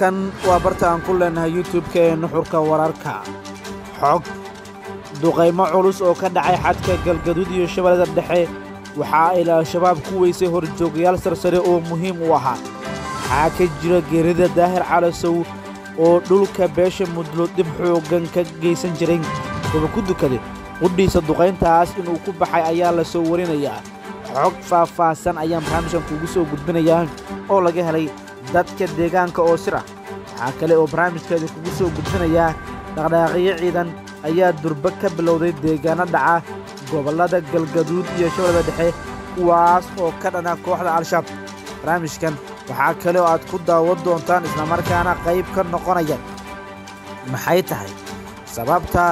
kan waa barta aan ku leennahay youtub-ka ee nuxurka wararka xog duqaymo culus oo ka dhacay xadka galgaduud iyo shabeelada dhexe waxaa ay al-shabaab ku weysay horjoogayaal sarsare oo muhiim u ahaa waxaa ka jira geerida daahir calasow oo dhulka beesha mudlo dib xooggan ka geysan jiray wuxuu ku dukaday qudhiisa duqayntaas inuu ku baxay ayaa la soo warinayaa xog faahfaahsan ayaan barnaamijkan kuugu soo gudbinayaa oo laga helay dadka deegaanka oo sir ah waxaa kale oo barnaamijkeedu kugu soo gudbinayaa dhaqdhaaqyo ciidan ayaa durba ka bilowday deegaana dhaca gobollada galgaduud iyo shabeellada dhexe kuwaas oo ka dhana kooxda al-shabaab barnaamijkan waxaa kale oo aad ku daawan doontaan islamarkaana qayb ka noqonaya maxay tahay sababta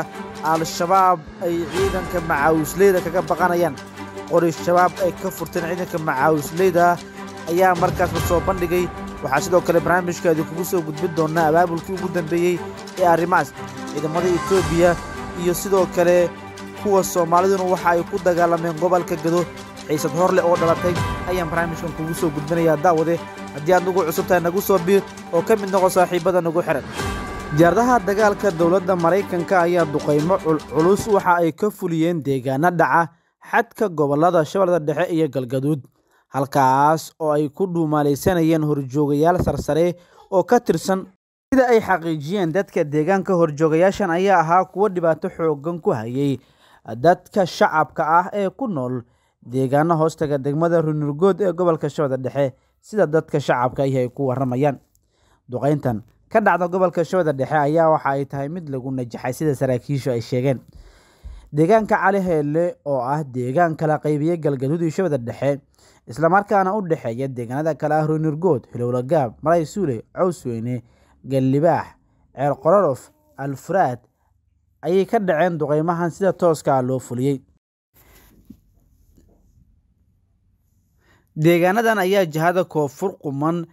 al-shabaab ay ciidanka macaawusleyda kaga baqanayaan qori shabaab ay ka furteen ciidanka macaawusleyda ayaa markaas la soo bandhigay waxaa sidoo kale barnaamijka idinkugu soo gudbin doonaa abaabulkii ugu dambeeyey ee arrimahaas ciidamada etoobiya iyo sidoo kale kuwa soomaaliduna waxa ay ku dagaalameen gobolka gedo xiisad horleh oo dhalatay ayaan barnaamijkan kugu soo gudbinayaa daawade haddii aad nugu cusubtahay nagu soo biir oo ka mid noqo saaxiibbada nagu xihan diyaaradaha dagaalka dowladda maraykanka ayaa duqaymo culus waxa ay ka fuliyeen deegaano dhaca xadka gobollada shabeellada dhexe iyo galgaduud halkaas oo ay ku dhuumaalaysanayeen horjoogayaal sarsare oo ka tirsan sida ay xaqiijiyeen dadka deegaanka horjoogayaashan ayaa ahaa kuwo dhibaato xooggan ku hayay dadka shacabka ah ee ku nool deegaano hoostaga degmada runurgood ee gobolka shabeelle dhexe sida dadka shacabka ahi ay ku waramayaan duqayntan ka dhacda gobolka shabeelle dhexe ayaa waxa ay tahay mid lagu najaxay sida saraakiishu ay sheegeen deegaanka cali heelle oo ah deegaan kala qaybiyey galgaduudii iyo dhexe islamarkaana u dhexeeya deegaanada kale ah ruynirgood hilowla maray suule cowsweyne gallibaax ceel qororof alfuraad ayay ka dhaceen duqeymahan sida tooskaa ah loo fuliyey deegaanadan ayaa jihada koonfur quman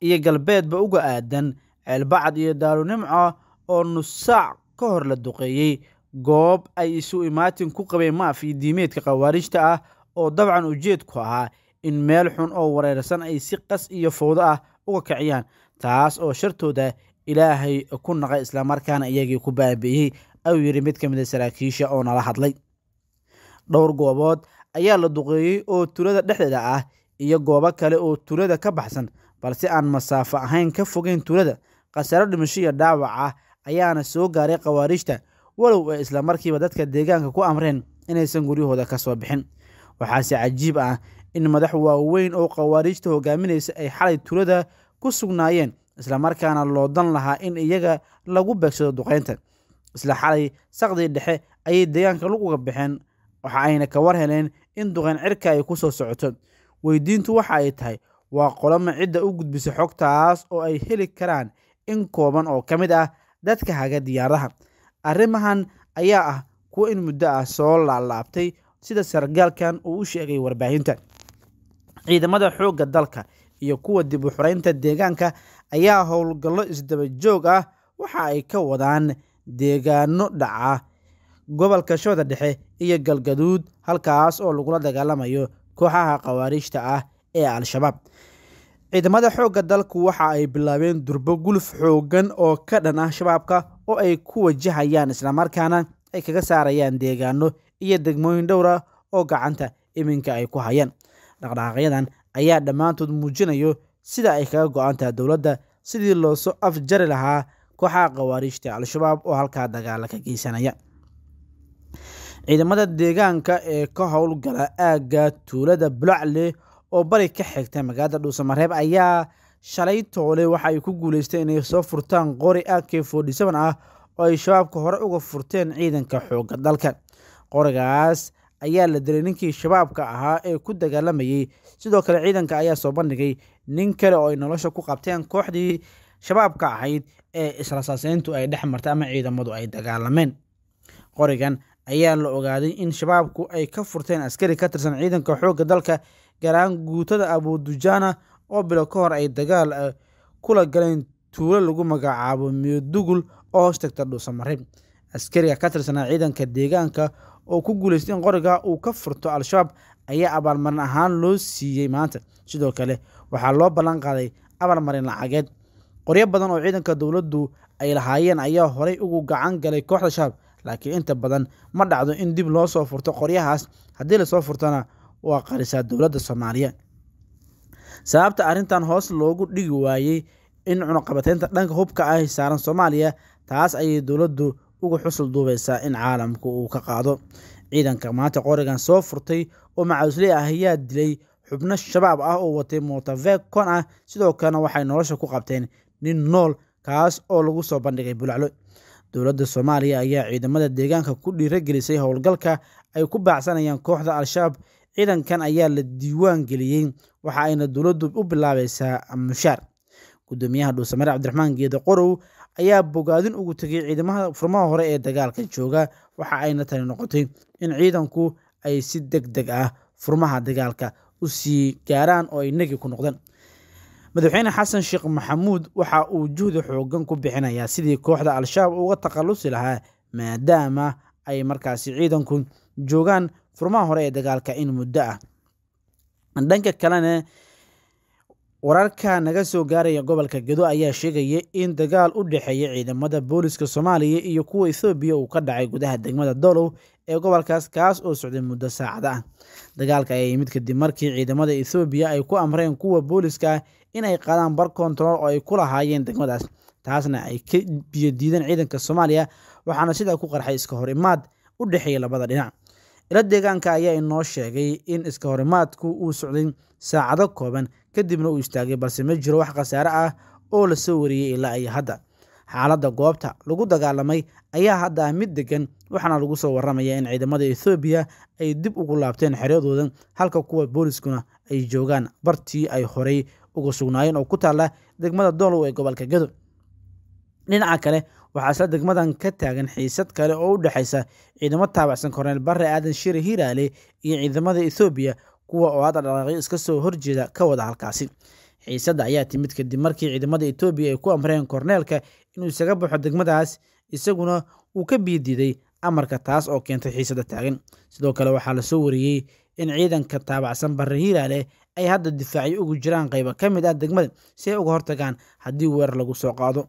iyo galbeedba uga aadan ceelbacad iyo daalunimco oo nusaac ka hor la duqeeyey goob ay isu imaatin ku qabeen maafiyo diimeedka khawaarijta ah oo dabcan ujeedku ahaa in meel xun oo wareersan ay si qas iyo fowdo ah uga kiciyaan taas oo shartooda ilaahay ku naqay islamarkaana iyagii ku baabi'iyey ayuu yidhi mid ka mid a ah saraakiisha oo nala hadlay dhowr goobood ayaa la duqeeyey oo tulada dhexdeeda ah iyo goobo kale oo tulada ka baxsan balse aan masaafo ahayn ka fogeyn tulada khasaro dhimasho iyo dhaawac ah ayaana soo gaaray khawaariijta walow ay islamarkiiba dadka deegaanka ku amreen inaysan guryahooda ka soo bixin waxaase cajiib ah in madax waaweyn oo khawaariijta hogaaminaysa ay xalay tulada ku sugnaayeen isla markaana loo dan lahaa in iyaga lagu beegsado duqaynta isla xalay saqdii dhexe ayay deegaanka uga baxeen waxa ayna ka war heleen in duqeyn cirka ay ku soo socoto weydiintu waxa ay tahay waa qoloma cidda u gudbisa xogtaas oo ay heli karaan in kooban oo ka mid ah dadka haga diyaaradaha arrimahan ayaa ah kuwa in muddo ah soo laalaabtay sida sargaalkan uu u sheegay warbaahinta ciidamada xoogga dalka iyo kuwa dib u xuraynta deegaanka ayaa howlgallo isdaba joog ah waxa ay ka wadaan deegaano dhaca gobolka shooda dhexe iyo galgaduud halkaas oo lagula dagaalamayo kooxaha khawaariijta ah ee al-shabaab ciidamada xoogga dalku waxa ay bilaabeen durbo guluf xooggan oo ka dhan ah shabaabka oo ay ku wajahayaan islamarkaana ay kaga saarayaan deegaano iyo degmooyin dhowra ah oo gacanta iminka ay ku hayaan dhaqdhaqaaqyadan ayaa dhammaantood muujinayo sida ay kaga go-an taha dowladda sidii looso afjari lahaa kooxaha khawaariijta al-shabaab oo halkaa dagaala ka geysanaya ciidamada deegaanka ee ka howlgala aagga tuulada bulacle oo bari ka xigta magaalada dhuusamareeb ayaa shalay toole waxa ay ku guulaysteen inay soo furtaan qori ak forty ah oo ay shabaabka hore uga furteen ciidanka xoogga dalka qorigaas ayaa la dilay ninkii shabaabka ahaa ee ku dagaalamayey sidoo kale ciidanka ayaa soo bandhigay nin kale oo ay nolosha ku qabteen kooxdii shabaabka ahayd ee israsaaseyntu ay dhex martay ama ciidamadu ay dagaalameen qorigan ayaa la ogaaday in shabaabku ay ka furteen askari ka tirsan ciidanka xoogga dalka garaan guutada abu abudujana oo bilo ka hor ay dagaal eh, kula galeen tuulo lagu magacaabo miyodugul oo hoos tagta dhuusamarib askariga ka tirsanaa ciidanka deegaanka oo ku guulaystay in qoriga uu ka furto al-shabaab ayaa abaalmarin ahaan loo siiyey maanta sidoo kale waxaa loo ballan qaaday abaalmarin lacageed qoryo badan oo ciidanka dowladdu ay lahaayeen ayaa horay ugu gacan galay kooxda shabaab laakiin inta badan ma dhacdo in dib loo soo furto qoryahaas haddii lasoo furtona waa qarisaa dowladda soomaaliya sababta arrintan hoos loogu dhigi waayey in cunuqabateynta dhanka hubka ah saaran soomaaliya taas ayay dowladdu uga xusul duubaysaa in caalamku uu ka qaado ciidanka maanta qorigan soo furtay oo macawisley ah ayaa dilay xubno shabaab ah oo watay mootaveg kon ah sidoo kalena waxay nolosha ku qabteen nin nool kaas oo lagu soo bandhigay bulaclo dowladda soomaaliya ayaa ciidamada deegaanka ku dhiiragelisay howlgalka ay ku baacsanayaan kooxda al-shabaab ciidankan ayaa la diiwaan geliyey waxa ayna dowladdu u bilaabaysaa mushaar gudoomiyaha dhuusamare cabdiraxmaan geeda qorow ayaa bogaadin ugu tegay ciidamaha furmaha hore ee dagaalka jooga waxa ayna tani noqotay in ciidanku ay si deg deg ah furmaha dagaalka u sii gaaraan oo ay negi ku noqdeen madaxweyne xasan sheekh maxamuud waxa uu juhdi xooggan ku bixinayaa sidii kooxda al-shabaab uga takhallusi lahaa maadaama ay markaasi ciidanku joogaan furmaha hore ee dagaalka in muddo ah dhanka kalena wararka naga soo gaaraya gobolka gedo ayaa sheegaya in dagaal u dhexeeya ciidamada booliska soomaaliya iyo kuwa ethoobiya uu ka dhacay gudaha degmada dolow ee gobolkaas kaas oo socday muddo saacada ah dagaalka ayaa yimid kadib markii ciidamada ethoobiya ay ku amreen kuwa booliska in ay qaadaan bar kontarool oo ay ku lahaayeen degmadaas taasna ay ka biyodiideen ciidanka soomaaliya waxaana sidaa ku qarxay iska hor imaad u dhexeeya labada dhinac ila deegaanka ayaa inoo sheegay in iska horimaadku uu socday saacado kooban kadibna uu istaagay balse ma jiro wax khasaare ah oo la soo wariyey ilaa iyo hadda xaaladda goobta lagu dagaalamay ayaa hadda mid degan waxaana lagu soo warramayaa in ciidamada ethoobiya ay dib ugu laabteen xeryadooda halka kuwa booliskuna ay joogaan bartii ay horay uga sugnaayeen oo ku taalla degmada doolow ee gobolka gado dhinaca kale waxaa isla degmadan ka taagan xiisad kale oo u dhexaysa ciidamo taabacsan korneyl barre aadan shire hiiraale iyo ciidamada ethoobiya kuwa oo hadda dhaqaaqyo iska soo horjeeda ka wada halkaasi xiisadda ayaa timid kadib markii ciidamada etoobiya ay ku amreen korneelka inuu isaga baxo degmadaas isaguna uu ka biidiiday amarka taas oo keentay xiisadda taagan sidoo kale waxaa lasoo wariyey in ciidanka taabacsan barre hiiraale ay hadda difaacyo ugu jiraan qayba ka mid ah degmada si ay uga hortagaan haddii weerar lagu soo qaado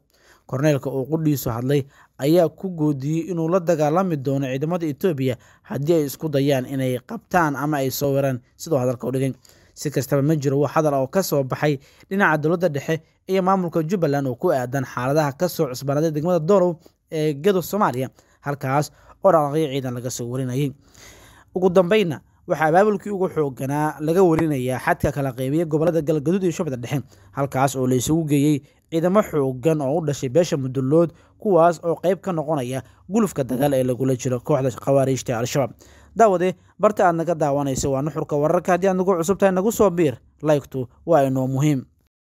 korneelka uu qudhiisu hadlay ayaa ku goodiyey inuu la dagaalami doono ciidamada etoobiya haddii ay isku dayaan inay qabtaan ama ay soo weraan siduu hadalka u dhigay si kastaba ma jiro wax hadal oo ka soo baxay dhinaca dowladda dhexe iyo maamulka jubbaland oo ku aadan xaaladaha kasoo soo cusbaanaday degmada dorow ee gedo soomaaliya halkaas oo dhaqaaqyo ciidan laga soo warinayay ugu dambayna waxaa abaabulkii ugu xooganaa laga warinayaa xadka kala qeybiya gobolada galgaduud iyo shubada dhexe halkaas oo la geeyey ciidamo xooggan oo u dhashay beesha mudullood kuwaas oo qayb ka noqonaya gulufka dagaal ee lagula jiro kooxda khawaariijta al-shabaab daawade barta aad naga daawanayso waa nuxurka wararka haddii aad nagu cusubtahay nagu soo biir laygtu waa inoo muhiim